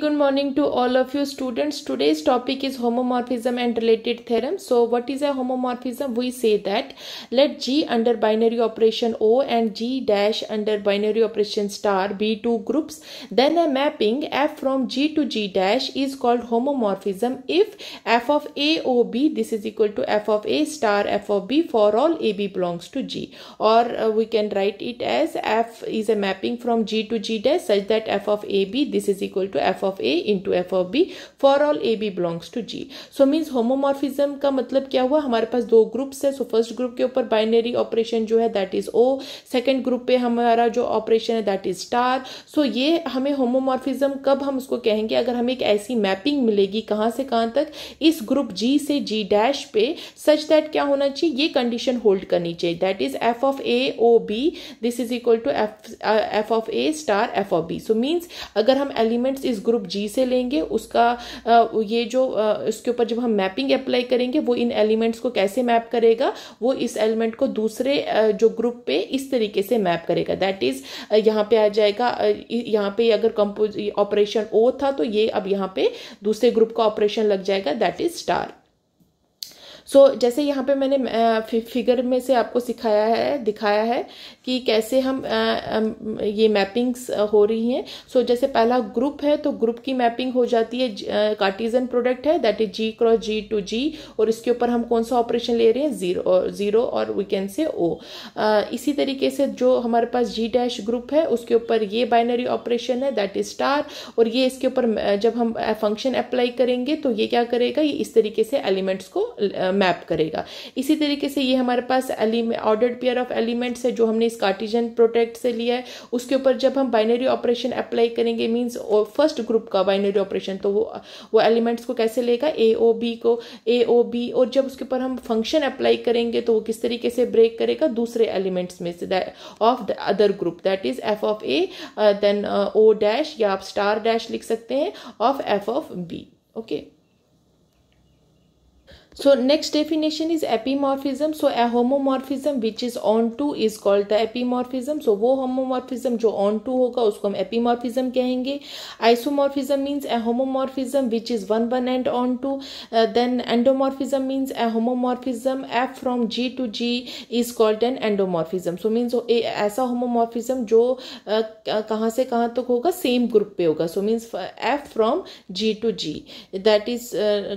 good morning to all of you students today's topic is homomorphism and related theorem. so what is a homomorphism we say that let g under binary operation o and g dash under binary operation star be two groups then a mapping f from g to g dash is called homomorphism if f of a o b this is equal to f of a star f of b for all a b belongs to g or uh, we can write it as f is a mapping from g to g dash such that f of a b this is equal to f of of a into f of b for all a b belongs to G so means homomorphism का मतलब क्या हुआ हमारे पास दो groups है so first group के ऊपर binary operation जो है that is o second group पे हमारा जो ऑपरेशन है दैट इज स्टार सो ये हमें होमोमॉर्फिज्म कब हम उसको कहेंगे अगर हमें एक ऐसी मैपिंग मिलेगी कहाँ से कहाँ तक इस ग्रुप जी से जी डैश पे सच दैट क्या होना चाहिए ये कंडीशन होल्ड करनी चाहिए that is f of a o b this is equal to f f of a star f of b so means अगर हम एलिमेंट्स इस ग्रुप ग्रुप जी से लेंगे उसका ये जो उसके ऊपर जब हम मैपिंग अप्लाई करेंगे वो इन एलिमेंट्स को कैसे मैप करेगा वो इस एलिमेंट को दूसरे जो ग्रुप पे इस तरीके से मैप करेगा दैट इज यहाँ पे आ जाएगा यहाँ पे अगर कंपोज ऑपरेशन ओ था तो ये अब यहाँ पे दूसरे ग्रुप का ऑपरेशन लग जाएगा that is star so so, जैसे यहाँ पे मैंने फिगर में से आपको सिखाया है दिखाया है कि कैसे हम ये मैपिंग्स हो रही हैं सो so, जैसे पहला ग्रुप है तो ग्रुप की मैपिंग हो जाती है कार्टिजन प्रोडक्ट है that is G cross G to G और इसके ऊपर हम कौन सा ऑपरेशन ले रहे हैं जीरो जीरो और वी कैन से ओ इसी तरीके से जो हमारे पास जी डैश ग्रुप है उसके ऊपर ये बाइनरी ऑपरेशन है दैट इज स्टार और ये इसके ऊपर जब हम फंक्शन अप्लाई करेंगे तो ये क्या करेगा ये इस तरीके से एलिमेंट्स को मैप करेगा इसी तरीके से ये हमारे पास ऑर्डर्ड पेयर ऑफ एलिमेंट्स है जो हमने इस कार्टिजन प्रोटेक्ट से लिया है उसके ऊपर जब हम बाइनरी ऑपरेशन अप्लाई करेंगे मीन्स फर्स्ट ग्रुप का बाइनरी ऑपरेशन तो वो वो एलिमेंट्स को कैसे लेगा ए ओ बी को ए ओ बी और जब उसके ऊपर हम फंक्शन अप्लाई करेंगे तो वो किस तरीके से ब्रेक करेगा दूसरे एलिमेंट्स में से of the other group that is f of a then o dash या आप स्टार डैश लिख सकते हैं of f of b okay So next definition is epimorphism. So a homomorphism which is onto is called the epimorphism. So वो homomorphism जो onto होगा उसको हम epimorphism कहेंगे Isomorphism means a homomorphism which is one one end onto. Uh, then endomorphism means a homomorphism f from G to G is called an endomorphism. So means ए, ऐसा homomorphism जो uh, कहाँ से कहाँ तक होगा सेम ग्रुप पे होगा so means f from G to G that is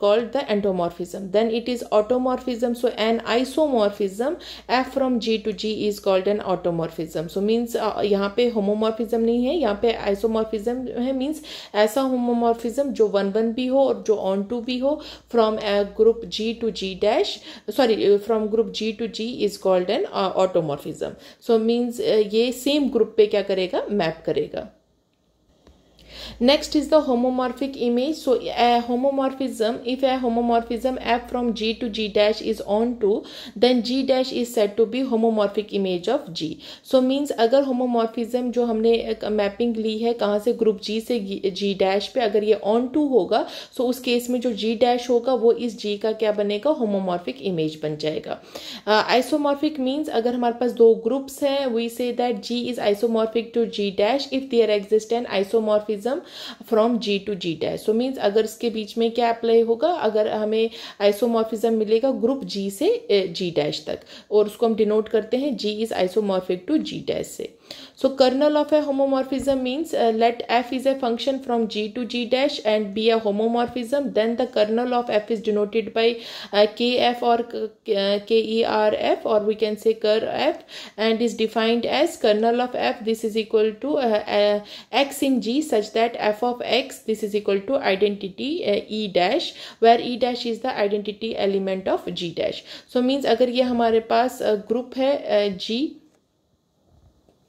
called the endomorphism then then it is automorphism so an isomorphism f from g to g is called an automorphism so means uh, यहाँ पे homomorphism नहीं है यहाँ पे isomorphism है means ऐसा homomorphism जो one one भी हो और जो ऑन टू भी हो from group G to G dash sorry from group G to G is called an automorphism so means ये सेम ग्रुप पे क्या करेगा मैप करेगा next is the homomorphic image so a a if a a f f G to G dash is onto then G dash is set to be homomorphic image of G so means अगर homomorphism जो हमने mapping ली है कहाँ से group जी से G dash पे अगर ये ऑन टू होगा सो उस केस में जो जी डैश होगा वो इस जी का क्या बनेगा होमोमॉर्फिक इमेज बन जाएगा आइसोमॉर्फिक uh, मीन्स अगर हमारे पास दो ग्रुप्स हैं we say that G is isomorphic to G dash if there exist an isomorphism from G to G dash so means अगर इसके बीच में क्या अप्लाई होगा अगर हमें आइसोमॉर्फिज्म मिलेगा ग्रुप जी से जी डैश तक और उसको हम डिनोट करते हैं G is isomorphic to G dash से So kernel of a homomorphism means uh, let f is a function from g to g dash and be a homomorphism. Then the kernel of f is denoted by uh, kf or uh, kerf or we can say ker f and is defined as kernel of f. This is equal to x in g such that f of x this is equal to identity e dash where e dash is the identity element of g dash. So means अगर ये हमारे पास group है जी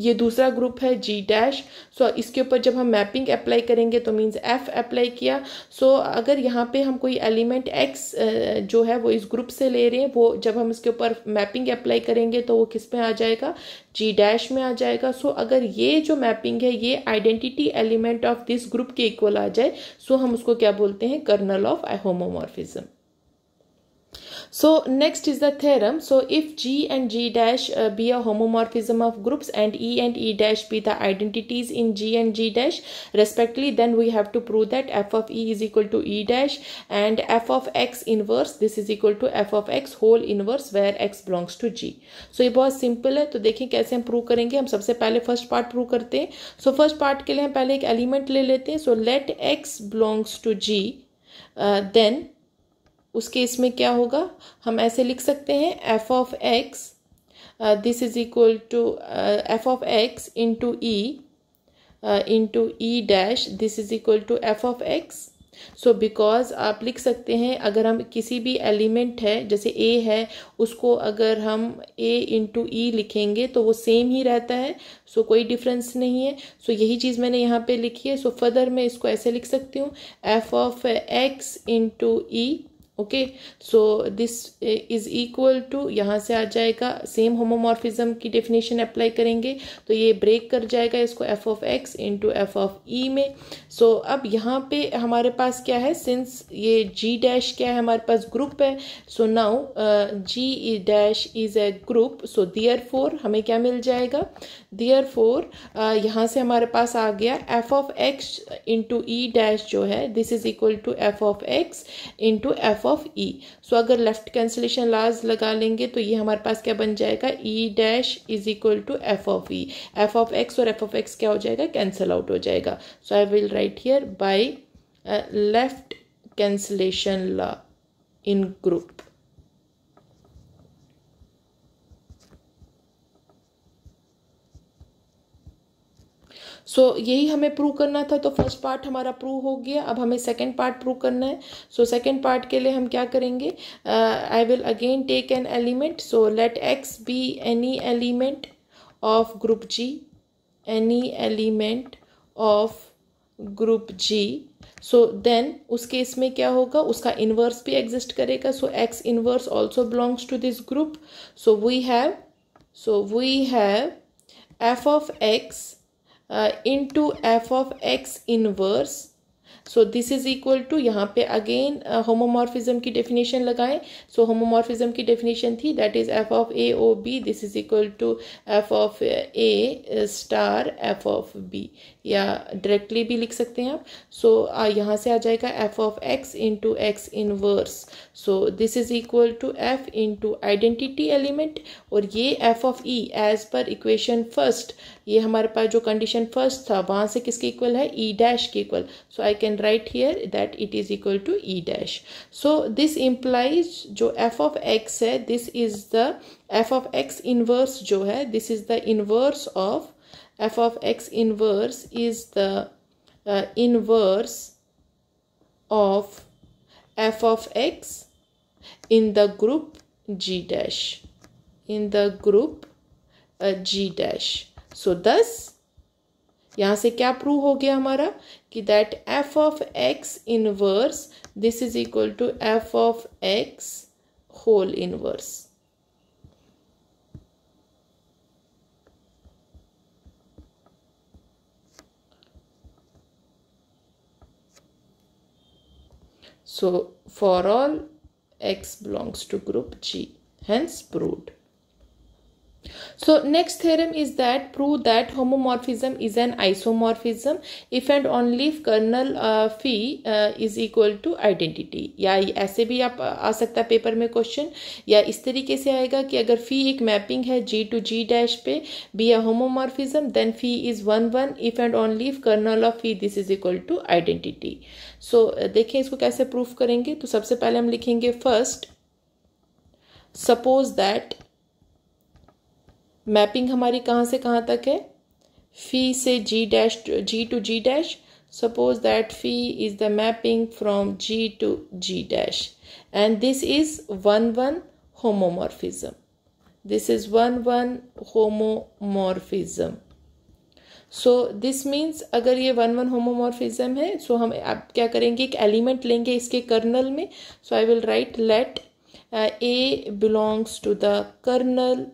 ये दूसरा group है जी dash सो इसके ऊपर जब हम मैपिंग अप्लाई करेंगे तो मीन्स एफ अप्लाई किया सो so, अगर यहाँ पे हम कोई एलिमेंट एक्स जो है वो इस ग्रुप से ले रहे हैं वो जब हम इसके ऊपर मैपिंग अप्लाई करेंगे तो वो किस में आ जाएगा जी डैश में आ जाएगा सो so, अगर ये जो मैपिंग है ये identity element of this group के इक्वल आ जाए सो so हम उसको क्या बोलते हैं kernel of homomorphism So next is the theorem. So if G and G dash uh, be a homomorphism of groups and E and E dash be the identities in G and G dash respectively, then we have to prove that f of E is equal to E dash and f of x inverse this is equal to f of x whole inverse where x belongs to G. So ये simple hai to तो kaise hum prove karenge hum sabse pehle first part prove karte hain so first part ke liye hum pehle ek element le lete hain so let x belongs to g uh, then उसके इसमें क्या होगा हम ऐसे लिख सकते हैं f of x this is equal to f of x into e into e dash this is equal to f of x so because आप लिख सकते हैं अगर हम किसी भी एलिमेंट है जैसे ए है उसको अगर हम ए इंटू ई लिखेंगे तो वो सेम ही रहता है सो so कोई डिफरेंस नहीं है सो so यही चीज़ मैंने यहाँ पे लिखी है सो so फर्दर मैं इसको ऐसे लिख सकती हूँ f of x into e okay so this is equal to यहाँ से आ जाएगा सेम होमोमॉर्फिज्म की डेफिनेशन अप्लाई करेंगे तो ये ब्रेक कर जाएगा इसको f of x into f of e में सो so, अब यहाँ पे हमारे पास क्या है सिंस ये जी डैश क्या है हमारे पास ग्रुप है so now G dash is a group so therefore हमें क्या मिल जाएगा दियर फोर eh, यहाँ से हमारे पास आ गया f of x into e dash जो है this is equal to f of x into f of e so अगर लेफ्ट कैंसिलेशन लाज लगा लेंगे तो ये हमारे पास क्या बन जाएगा e dash is equal to f of e f of x और एफ ऑफ एक्स क्या हो जाएगा कैंसिल आउट हो जाएगा so I will write here by left cancellation law in group so so, यही हमें प्रूव करना था तो फर्स्ट पार्ट हमारा प्रूव हो गया अब हमें सेकेंड पार्ट प्रूव करना है सो सेकेंड पार्ट के लिए हम क्या करेंगे I will again take an element so let x be any element of group G any element of group G so then उस केस में क्या होगा उसका इन्वर्स भी एग्जिस्ट करेगा so x inverse also belongs to this group so we have so we have f of x to f of x inverse so this is equal to यहाँ पे again homomorphism uh, की definition लगाएं so homomorphism की definition थी that is f of a o b this is equal to f of a star f of b या directly भी लिख सकते हैं आप सो so, uh, यहाँ से आ जाएगा f of x into x inverse so this is equal to f into identity element और ये एफ ऑफ ई एज पर इक्वेशन फर्स्ट ये हमारे पास जो कंडीशन फर्स्ट था वहाँ से किसके इक्वल है ई e डैश के equal so I can write here that it is equal to e dash so this implies जो एफ ऑफ एक्स है this is the f of x inverse जो है this is the inverse of f of x inverse is the inverse of f of x in the group G dash in the group G dash so thus यहाँ से क्या prove हो गया हमारा कि that f of x inverse this is equal to f of x whole inverse So for all x belongs to group G, hence proved. So next theorem is that prove that homomorphism is an isomorphism if and only if kernel uh, phi uh, is equal to identity या ऐसे भी आप आ सकता है paper में question या इस तरीके से आएगा कि अगर फी एक मैपिंग है जी टू जी डैश पे be a homomorphism then phi is one one if and only if kernel of phi this is equal to identity so देखें इसको कैसे प्रूफ करेंगे तो सबसे पहले हम लिखेंगे फर्स्ट सपोज दैट मैपिंग हमारी कहाँ से कहाँ तक है फी से G dash G to G dash suppose that phi is the mapping from G to G dash and this is one one homomorphism this is one one homomorphism so this means अगर ये one one homomorphism है सो हम आप क्या करेंगे एक element लेंगे इसके कर्नल में so I will write let a belongs to the kernel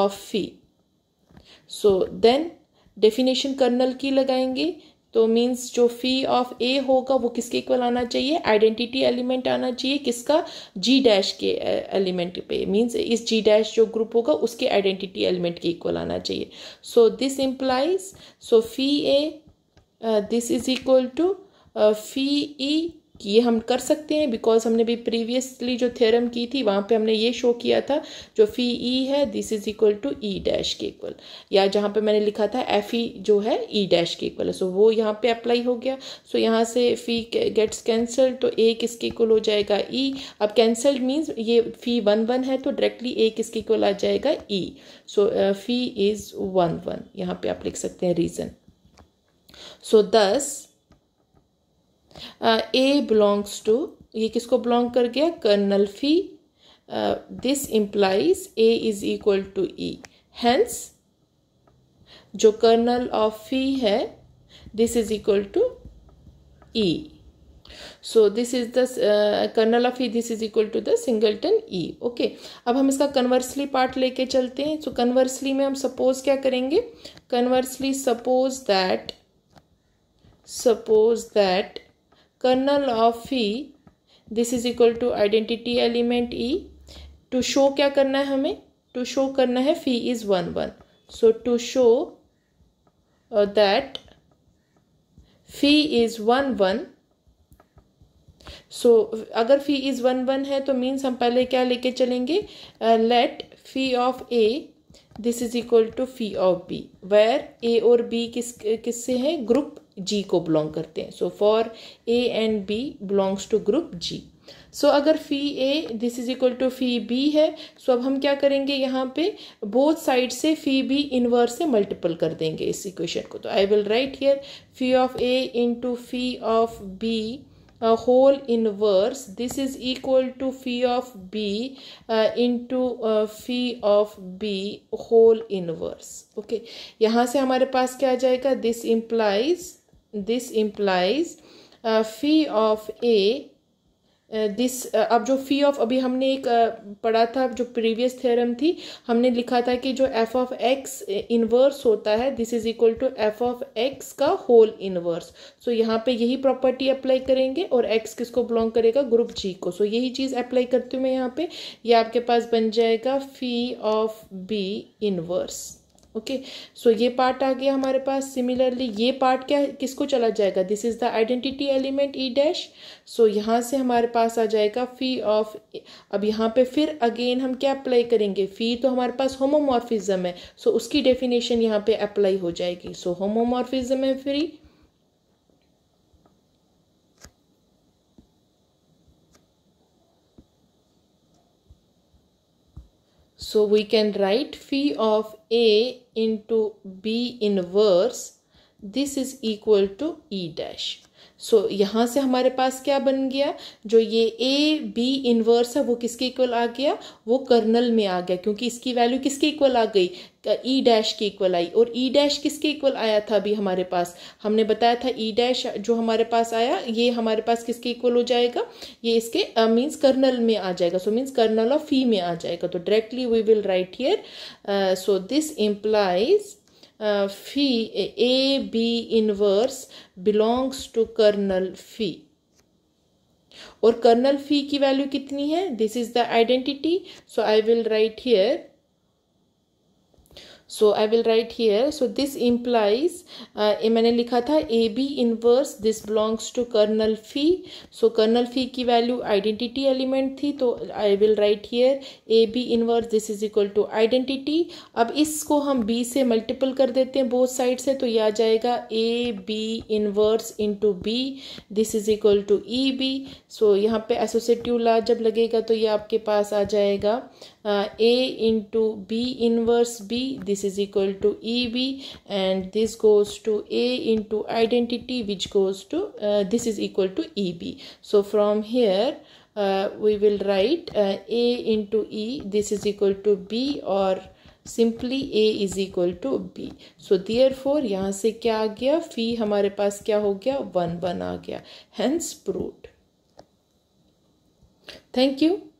of phi so then definition kernel की लगाएंगे तो मीन्स जो फी ऑफ ए होगा वो किसके इक्वल आना चाहिए आइडेंटिटी एलिमेंट आना चाहिए किसका जी डैश के एलिमेंट पे मीन्स इस जी डैश जो ग्रुप होगा उसके आइडेंटिटी एलिमेंट के इक्वल आना चाहिए so this implies so phi a this is equal to phi e कि ये हम कर सकते हैं बिकॉज हमने भी प्रीवियसली जो थ्योरम की थी वहाँ पे हमने ये शो किया था जो फी ई e है this is equal to e dash के इक्वल या जहाँ पे मैंने लिखा था एफ ई e जो है ई e डैश के इक्वल है सो वो यहाँ पे अप्लाई हो गया सो so, यहाँ से फी गेट्स कैंसल्ड तो ए किसके इक्वल हो जाएगा ई e. अब कैंसल्ड मीन्स ये फी वन वन है तो डायरेक्टली ए किसके इक्वल आ जाएगा e so phi is one one यहाँ पे आप लिख सकते हैं रीज़न सो दस ए बिलोंग्स टू ये किसको बिलोंग कर गया kernel phi this implies a is equal to e hence जो कर्नल ऑफ फी है this is equal to e so this is the kernel of e this is equal to the singleton e okay अब हम इसका conversely part लेके चलते हैं सो so, conversely में हम सपोज क्या करेंगे conversely suppose that suppose that kernel of e this is equal to identity element e to show क्या करना है हमें टू शो करना है phi is one one so to show that phi is one one so अगर phi is one one है तो means हम पहले क्या लेके चलेंगे let phi of a this is equal to phi of b where a और b किस किससे हैं ग्रुप जी को बिलोंग करते हैं so for a and b belongs to group G so अगर phi a this is equal to phi b है so so अब हम क्या करेंगे यहाँ पे बोथ साइड से फ़ी बी इनवर्स से मल्टीपल कर देंगे इस इक्वेशन को तो I will write here phi of a into phi of b whole inverse this is equal to phi of b into phi of b whole inverse okay यहाँ से हमारे पास क्या आ जाएगा this implies this implies phi of a this अब जो फी of अभी हमने एक uh, पढ़ा था जो प्रीवियस थ्योरम थी हमने लिखा था कि जो एफ ऑफ एक्स इनवर्स होता है this is equal to f of x का होल इनवर्स सो यहाँ पे यही प्रॉपर्टी अप्लाई करेंगे और एक्स किसको बिलोंग करेगा ग्रुप जी को सो so, यही चीज़ अप्लाई करती हूँ मैं यहाँ पे ये यह आपके पास बन जाएगा phi of b inverse okay so ये पार्ट आ गया हमारे पास सिमिलरली ये पार्ट क्या किसको चला जाएगा this is the identity element e dash so यहाँ से हमारे पास आ जाएगा फी ऑफ अब यहाँ पे फिर अगेन हम क्या अप्लाई करेंगे फ़ी तो हमारे पास होमोमॉर्फिज्म है सो so उसकी डेफिनेशन यहाँ पे अप्लाई हो जाएगी सो so, होमोमॉर्फिज्म है free So we can write phi of A into B inverse. This is equal to E dash. So so, यहाँ से हमारे पास क्या बन गया जो ये ए बी इन्वर्स है वो किसके इक्वल आ गया वो कर्नल में आ गया क्योंकि इसकी वैल्यू किसके इक्वल आ गई ई डैश e के इक्वल आई और ई e डैश किसके इक्वल आया था अभी हमारे पास हमने बताया था ई e डैश जो हमारे पास आया ये हमारे पास किसके इक्वल हो जाएगा ये इसके uh, कर्नल में आ जाएगा so means kernel of phi में आ जाएगा तो directly we will write here so this implies phi a b inverse belongs to kernel phi और कर्नल फी की वैल्यू कितनी है this is the identity so I will write here so I will write here so this implies मैंने लिखा था a b inverse this belongs to kernel phi so kernel phi की value identity element थी तो I will write here a b inverse this is equal to identity अब इसको हम B से मल्टीपल कर देते हैं बोथ साइड से तो यह आ जाएगा a b inverse into b this is equal to e b so यहाँ पे एसोसिएटिव ला जब लगेगा तो ये आपके पास आ जाएगा a into b inverse b this this is equal to eb and this goes to a into identity which goes to uh, this is equal to eb so from here uh, we will write uh, a into e this is equal to b or simply a is equal to b so therefore for यहाँ से क्या आ गया फी हमारे पास क्या हो गया one one आ गया हैंस प्रूट थैंक यू